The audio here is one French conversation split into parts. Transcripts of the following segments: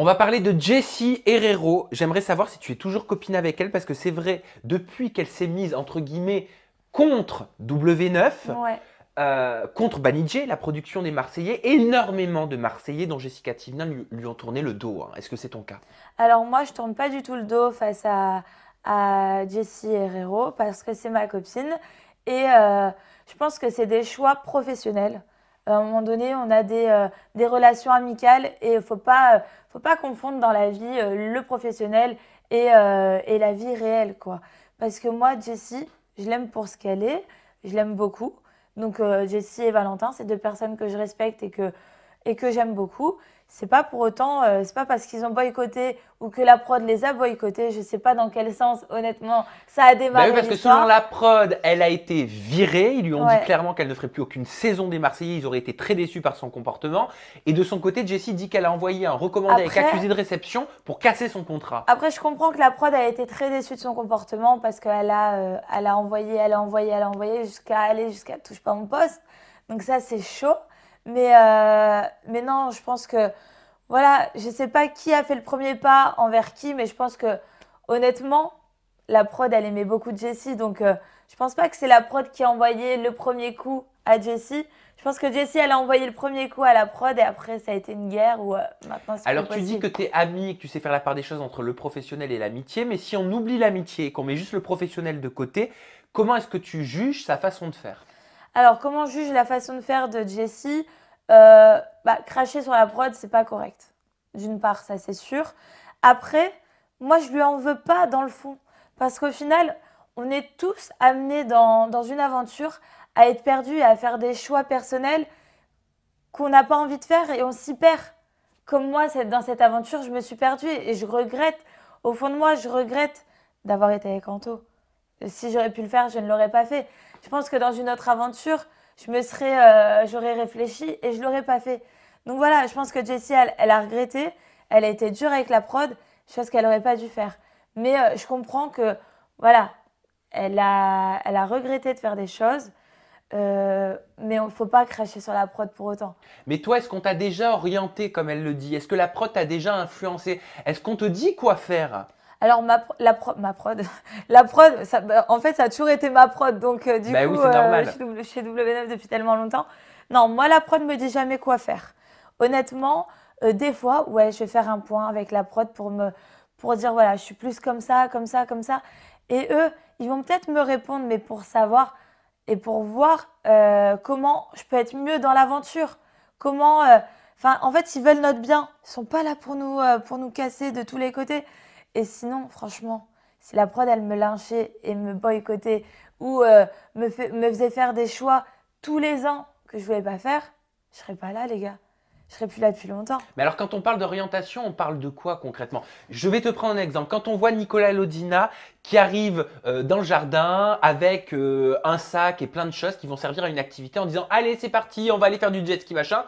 On va parler de Jessie Herrero. J'aimerais savoir si tu es toujours copine avec elle parce que c'est vrai, depuis qu'elle s'est mise entre guillemets contre W9, euh, contre Banijé, la production des Marseillais, énormément de Marseillais dont Jessica Tivna lui, ont tourné le dos. Hein. Est-ce que c'est ton cas Alors moi, je tourne pas du tout le dos face à, Jessie Herrero parce que c'est ma copine et euh, je pense que c'est des choix professionnels à un moment donné, on a des, euh, relations amicales et il ne faut pas, euh, faut pas confondre dans la vie euh, le professionnel et, et, la vie réelle. quoi. Parce que moi, Jessie, je l'aime pour ce qu'elle est, je l'aime beaucoup. Donc Jessie et Valentin, c'est deux personnes que je respecte et que et que j'aime beaucoup. C'est pas pour autant, euh, c'est pas parce qu'ils ont boycotté ou que la prod les a boycottés. Je sais pas dans quel sens, honnêtement, ça a bah démarré. oui, parce que selon la prod, elle a été virée. Ils lui ont dit clairement qu'elle ne ferait plus aucune saison des Marseillais. Ils auraient été très déçus par son comportement. Et de son côté, Jessie dit qu'elle a envoyé un recommandé avec accusé de réception pour casser son contrat. Après, je comprends que la prod a été très déçue de son comportement parce qu'elle a, euh, elle a envoyé, elle a envoyé, elle a envoyé jusqu'à aller jusqu'à touche pas mon poste. Donc ça, c'est chaud. Mais, euh, mais non, je pense que, voilà, je sais pas qui a fait le premier pas envers qui, mais je pense que, honnêtement, la prod, elle aimait beaucoup Jessie. Donc, je euh, je pense pas que c'est la prod qui a envoyé le premier coup à Jessie. Je pense que Jessie, elle a envoyé le premier coup à la prod et après, ça a été une guerre ou euh, Alors, tu dis que tu es ami et que tu sais faire la part des choses entre le professionnel et l'amitié, mais si on oublie l'amitié et qu'on met juste le professionnel de côté, comment est-ce que tu juges sa façon de faire alors, comment juge la façon de faire de Jessie euh, bah, Cracher sur la prod, c'est pas correct. D'une part, ça c'est sûr. Après, moi je lui en veux pas dans le fond. Parce qu'au final, on est tous amenés dans, dans une aventure à être perdus et à faire des choix personnels qu'on n'a pas envie de faire et on s'y perd. Comme moi, dans cette aventure, je me suis perdue et je regrette. Au fond de moi, je regrette d'avoir été avec Anto. Si j'aurais pu le faire, je ne l'aurais pas fait. Je pense que dans une autre aventure, je me serais, euh, j'aurais réfléchi et je l'aurais pas fait. Donc voilà, je pense que Jessie, elle, a regretté, elle a été dure avec la prod, chose qu'elle n'aurait pas dû faire. Mais euh, je comprends que, voilà, elle a, regretté de faire des choses. Euh, mais il ne faut pas cracher sur la prod pour autant. Mais toi, est-ce qu'on t'a déjà orienté, comme elle le dit Est-ce que la prod t'a déjà influencé Est-ce qu'on te dit quoi faire alors ma la ma prod, la prod, bah, en fait ça a toujours été ma prod, donc euh, du bah coup je suis euh, chez W9 depuis tellement longtemps. Non, moi la prod me dit jamais quoi faire. Honnêtement, euh, des fois, ouais, je vais faire un point avec la prod pour me pour dire voilà, je suis plus comme ça, comme ça, comme ça. Et eux, ils vont peut-être me répondre, mais pour savoir et pour voir comment je peux être mieux dans l'aventure, comment. Enfin, en fait, ils veulent notre bien. Ils sont pas là pour nous, pour nous casser de tous les côtés. Et sinon, franchement, si la prod, elle me lynchait et me boycottait ou euh, me, faisait faire des choix tous les ans que je voulais pas faire, je serais pas là, les gars je serais plus là depuis longtemps. Mais alors quand on parle d'orientation, on parle de quoi concrètement Je vais te prendre un exemple. Quand on voit Nicolas Lodina qui arrive euh, dans le jardin avec euh, un sac et plein de choses qui vont servir à une activité en disant allez c'est parti, on va aller faire du jet ski machin.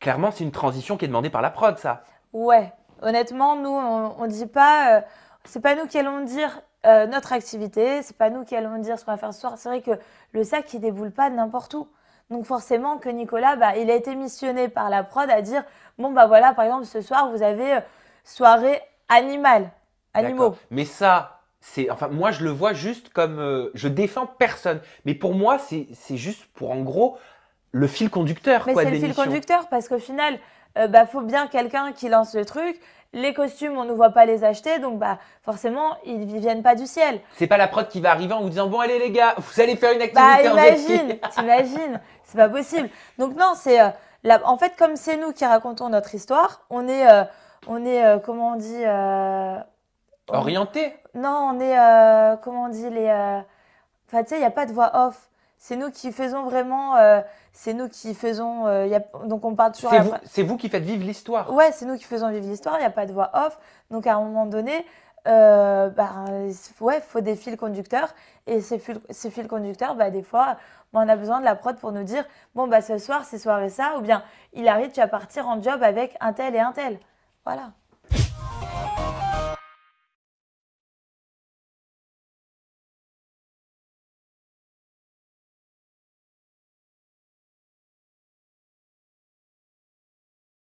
Clairement c'est une transition qui est demandée par la prod ça. Ouais, Honnêtement, nous, on ne dit pas, euh, c'est pas nous qui allons dire euh, notre activité, c'est pas nous qui allons dire ce qu'on va faire ce soir. C'est vrai que le sac, il déboule pas n'importe où. Donc forcément que Nicolas, bah, il a été missionné par la prod à dire, bon bah voilà, par exemple, ce soir, vous avez euh, soirée animale, animaux. Mais ça, c'est, enfin, moi, je le vois juste comme, je défends personne. Mais pour moi, c'est juste pour, en gros, le fil conducteur. Mais c'est le fil conducteur parce qu'au final, il euh, bah, faut bien quelqu'un qui lance le truc. Les costumes, on ne voit pas les acheter, donc bah forcément, ils ne viennent pas du ciel. C'est pas la prod qui va arriver en vous disant bon allez les gars, vous allez faire une activité bah, imagine, T'imagines, c'est pas possible. Donc non, c'est euh, là, en fait comme c'est nous qui racontons notre histoire, on est euh, on est comment on dit orienté. Non, on est comment on dit les. Enfin tu sais, il n'y a pas de voix off. C'est nous qui faisons vraiment. Euh, c'est nous qui faisons. Euh, donc on parle toujours. C'est, vous, qui faites vivre l'histoire. Ouais, c'est nous qui faisons vivre l'histoire. Il n'y a pas de voix off. Donc à un moment donné, euh, bah, faut des fils conducteurs. Et ces fils, conducteurs, bah, des fois, bah, on a besoin de la prod pour nous dire bon, bah, ce soir, c'est soirée ça, ou bien il arrive, tu vas partir en job avec un tel et un tel. Voilà.